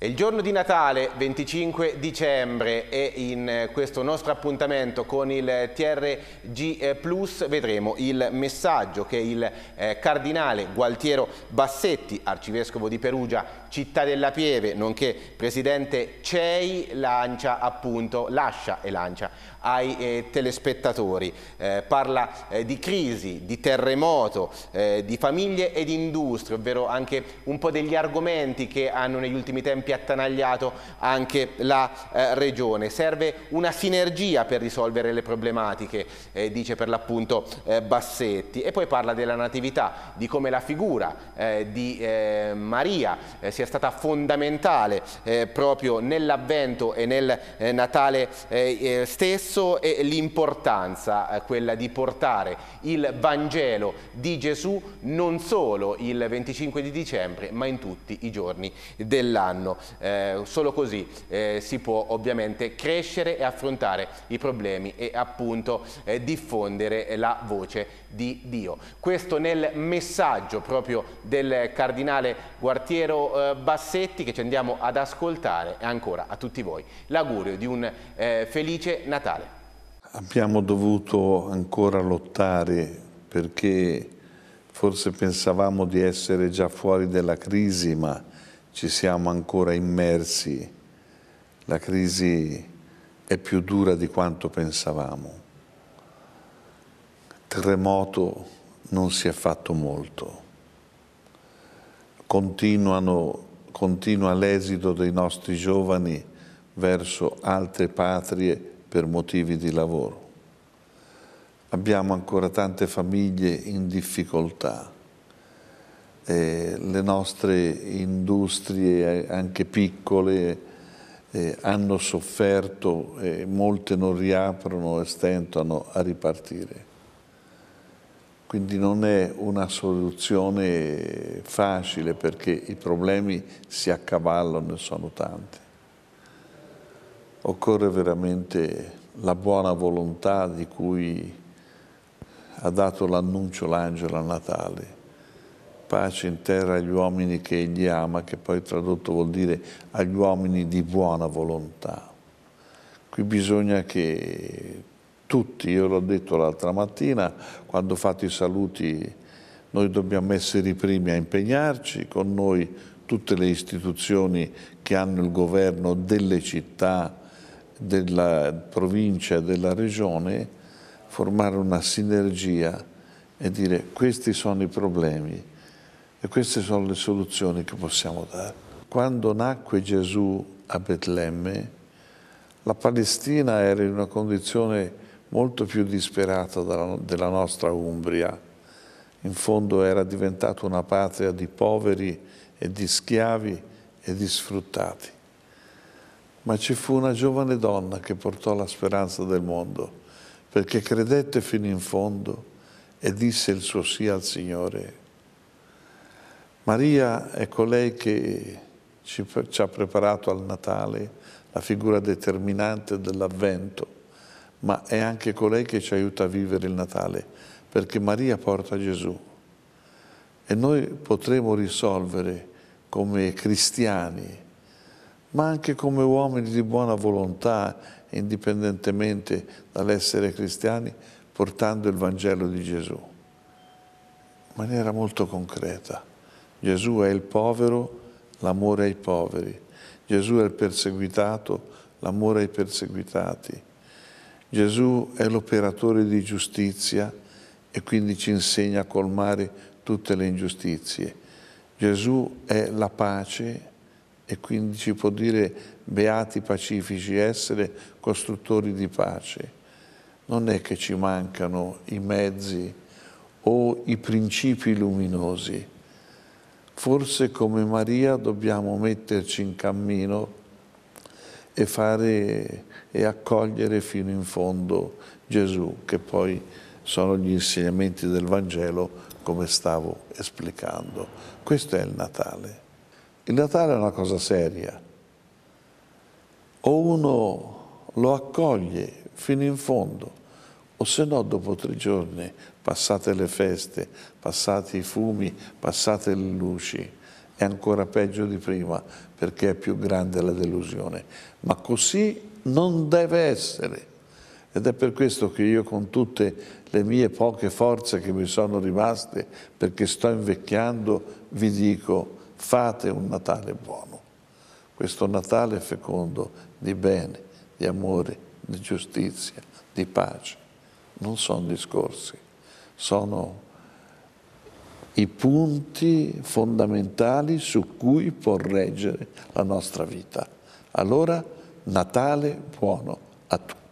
È il giorno di Natale, 25 dicembre, e in eh, questo nostro appuntamento con il TRG eh, Plus vedremo il messaggio che il eh, cardinale Gualtiero Bassetti, arcivescovo di Perugia, città della Pieve, nonché presidente CEI, lancia appunto, lascia e lancia ai telespettatori. parla di crisi, di terremoto, di famiglie ed industrie, ovvero anche un po' degli argomenti che hanno negli ultimi tempi attanagliato anche la eh, Regione. Serve una sinergia per risolvere le problematiche, eh, dice per l'appunto eh, Bassetti. E poi parla della natività, di come la figura eh, di eh, Maria eh, sia stata fondamentale proprio nell'Avvento e nel Natale stesso e l'importanza quella di portare il Vangelo di Gesù non solo il 25 di dicembre ma in tutti i giorni dell'anno. Eh, solo così eh, si può ovviamente crescere e affrontare i problemi e appunto eh, diffondere la voce di Dio. Questo nel messaggio proprio del cardinale Guartiero eh, Bassetti che ci andiamo ad ascoltare e ancora a tutti voi l'augurio di un eh, felice Natale. Abbiamo dovuto ancora lottare perché forse pensavamo di essere già fuori della crisi, ma ci siamo ancora immersi, la crisi è più dura di quanto pensavamo. Terremoto non si è fatto molto. Continuano, continua l'esito dei nostri giovani verso altre patrie per motivi di lavoro. Abbiamo ancora tante famiglie in difficoltà eh, le nostre industrie eh, anche piccole eh, hanno sofferto e molte non riaprono e stentano a ripartire. Quindi non è una soluzione facile perché i problemi si accavallano e sono tanti. Occorre veramente la buona volontà di cui ha dato l'annuncio l'angelo a Natale pace in terra agli uomini che egli ama, che poi tradotto vuol dire agli uomini di buona volontà. Qui bisogna che tutti, io l'ho detto l'altra mattina, quando fate i saluti, noi dobbiamo essere i primi a impegnarci, con noi tutte le istituzioni che hanno il governo delle città, della provincia, della regione, formare una sinergia e dire questi sono i problemi e queste sono le soluzioni che possiamo dare. Quando nacque Gesù a Betlemme, la Palestina era in una condizione molto più disperata della nostra Umbria. In fondo era diventata una patria di poveri e di schiavi e di sfruttati. Ma ci fu una giovane donna che portò la speranza del mondo, perché credette fino in fondo e disse il suo sì al Signore Maria è colei che ci, ci ha preparato al Natale, la figura determinante dell'Avvento, ma è anche colei che ci aiuta a vivere il Natale, perché Maria porta Gesù. E noi potremo risolvere come cristiani, ma anche come uomini di buona volontà, indipendentemente dall'essere cristiani, portando il Vangelo di Gesù in maniera molto concreta. Gesù è il povero, l'amore ai poveri. Gesù è il perseguitato, l'amore ai perseguitati. Gesù è l'operatore di giustizia e quindi ci insegna a colmare tutte le ingiustizie. Gesù è la pace e quindi ci può dire beati pacifici, essere costruttori di pace. Non è che ci mancano i mezzi o i principi luminosi Forse come Maria dobbiamo metterci in cammino e fare e accogliere fino in fondo Gesù, che poi sono gli insegnamenti del Vangelo come stavo esplicando. Questo è il Natale. Il Natale è una cosa seria. O uno lo accoglie fino in fondo, o se no dopo tre giorni passate le feste, passati i fumi, passate le luci. È ancora peggio di prima perché è più grande la delusione. Ma così non deve essere. Ed è per questo che io con tutte le mie poche forze che mi sono rimaste, perché sto invecchiando, vi dico fate un Natale buono. Questo Natale fecondo di bene, di amore, di giustizia, di pace. Non sono discorsi sono i punti fondamentali su cui può reggere la nostra vita. Allora Natale buono a tutti.